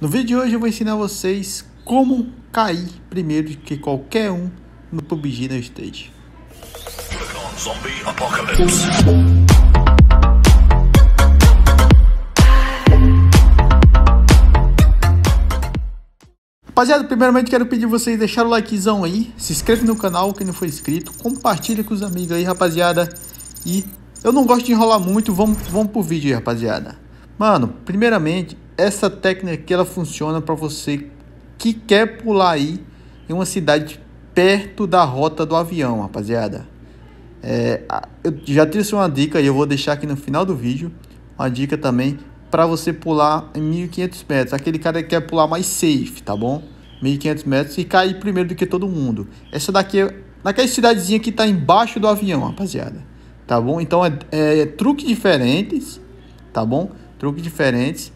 No vídeo de hoje eu vou ensinar vocês como cair primeiro que qualquer um no PUBG na stage. Rapaziada, primeiramente quero pedir vocês deixar o likezão aí, se inscreve no canal quem não for inscrito, compartilha com os amigos aí, rapaziada. E eu não gosto de enrolar muito, vamos, vamos pro vídeo aí, rapaziada. Mano, primeiramente, essa técnica que ela funciona para você que quer pular aí em uma cidade perto da rota do avião, rapaziada. É, eu já trouxe uma dica e eu vou deixar aqui no final do vídeo uma dica também para você pular em 1500 metros. Aquele cara que quer pular mais safe, tá bom? 1500 metros e cair primeiro do que todo mundo. Essa daqui é naquela cidadezinha que tá embaixo do avião, rapaziada. Tá bom? Então é, é, é truque diferentes, tá bom? Truque diferentes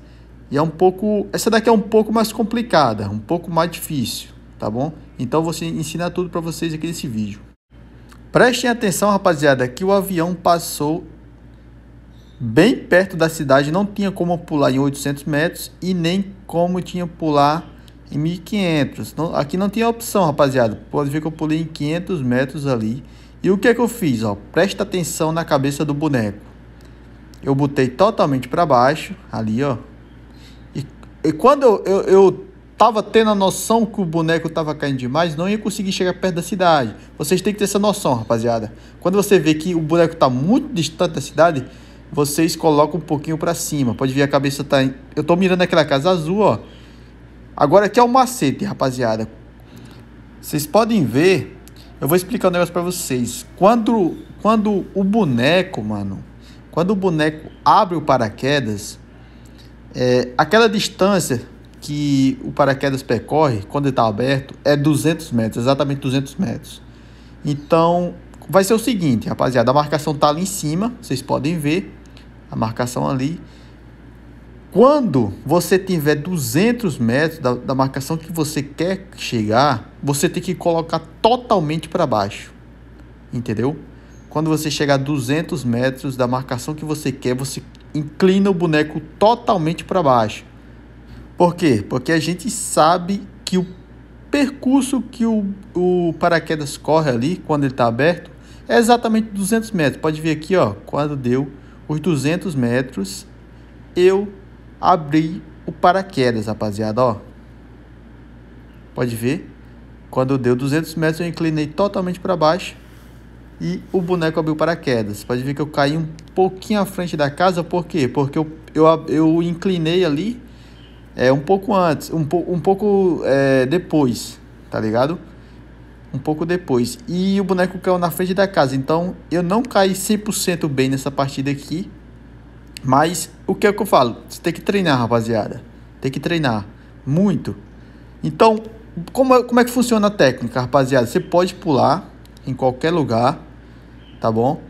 e é um pouco. Essa daqui é um pouco mais complicada, um pouco mais difícil, tá bom? Então vou ensinar tudo para vocês aqui nesse vídeo. Prestem atenção, rapaziada, que o avião passou bem perto da cidade, não tinha como pular em 800 metros e nem como tinha pular em 1500. Não, aqui não tinha opção, rapaziada. Pode ver que eu pulei em 500 metros ali. E o que é que eu fiz? Ó, presta atenção na cabeça do boneco. Eu botei totalmente para baixo, ali ó, e quando eu, eu, eu tava tendo a noção que o boneco tava caindo demais, não ia conseguir chegar perto da cidade. Vocês têm que ter essa noção, rapaziada. Quando você vê que o boneco tá muito distante da cidade, vocês colocam um pouquinho para cima. Pode ver a cabeça tá. Eu tô mirando aquela casa azul, ó. Agora aqui é o macete, rapaziada. Vocês podem ver. Eu vou explicar um negócio para vocês. Quando, quando o boneco, mano, quando o boneco abre o paraquedas, é, aquela distância que o paraquedas percorre quando está aberto é 200 metros, exatamente 200 metros. Então, vai ser o seguinte, rapaziada, a marcação está ali em cima, vocês podem ver a marcação ali. Quando você tiver 200 metros da, da marcação que você quer chegar, você tem que colocar totalmente para baixo, entendeu? Quando você chegar a 200 metros da marcação que você quer, você inclina o boneco totalmente para baixo. Por quê? Porque a gente sabe que o percurso que o, o paraquedas corre ali, quando ele está aberto, é exatamente 200 metros. Pode ver aqui, ó, quando deu os 200 metros, eu abri o paraquedas, rapaziada, ó. Pode ver? Quando deu 200 metros, eu inclinei totalmente para baixo e o boneco abriu paraquedas. Pode ver que eu caí um pouquinho à frente da casa, por quê? Porque eu, eu, eu inclinei ali é, um pouco antes, um, po, um pouco é, depois, tá ligado? Um pouco depois. E o boneco caiu na frente da casa, então eu não caí 100% bem nessa partida aqui. Mas o que é que eu falo? Você tem que treinar, rapaziada. Tem que treinar muito. Então, como é, como é que funciona a técnica, rapaziada? Você pode pular em qualquer lugar tá bom?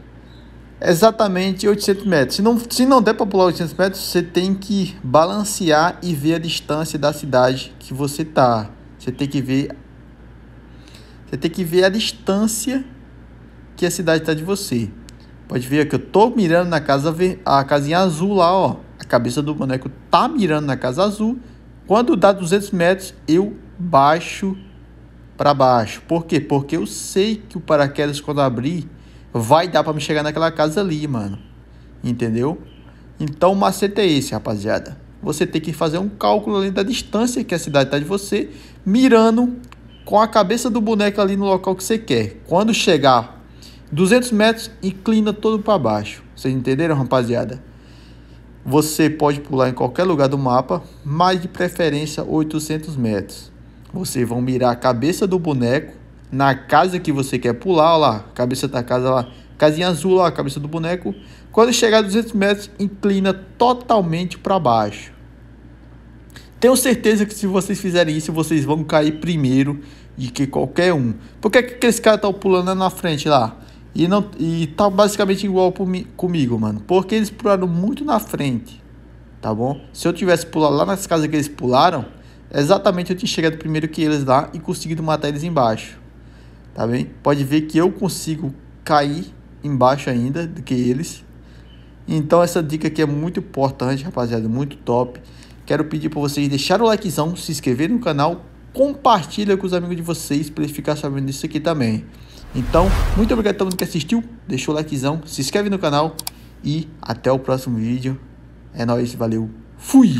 Exatamente 800 metros. Se não, se não der para pular 800 metros, você tem que balancear e ver a distância da cidade que você tá. Você tem que ver você tem que ver a distância que a cidade está de você. Pode ver que eu tô mirando na casa a casinha azul lá, ó. A cabeça do boneco tá mirando na casa azul. Quando dá 200 metros, eu baixo para baixo. Por quê? Porque eu sei que o paraquedas quando abrir vai dar para me chegar naquela casa ali, mano. Entendeu? Então o macete é esse, rapaziada. Você tem que fazer um cálculo ali da distância que a cidade está de você, mirando com a cabeça do boneco ali no local que você quer. Quando chegar 200 metros, inclina todo para baixo. Vocês entenderam, rapaziada? Você pode pular em qualquer lugar do mapa, mas de preferência 800 metros. Vocês vão mirar a cabeça do boneco na casa que você quer pular, ó lá, cabeça da casa lá, casinha azul lá, cabeça do boneco. Quando chegar a 200 metros, inclina totalmente para baixo. Tenho certeza que se vocês fizerem isso, vocês vão cair primeiro de que qualquer um. Por que que aqueles caras estão pulando na frente lá? E, não, e tá basicamente igual comigo, mano. Porque eles pularam muito na frente, tá bom? Se eu tivesse pulado lá nas casas que eles pularam, exatamente eu tinha chegado primeiro que eles lá e conseguido matar eles embaixo tá bem? Pode ver que eu consigo cair embaixo ainda do que eles. Então essa dica aqui é muito importante, rapaziada, muito top. Quero pedir para vocês deixar o likezão, se inscrever no canal, compartilha com os amigos de vocês para eles ficarem sabendo disso aqui também. Então, muito obrigado a todo mundo que assistiu, deixou o likezão, se inscreve no canal e até o próximo vídeo. É nóis, valeu, fui!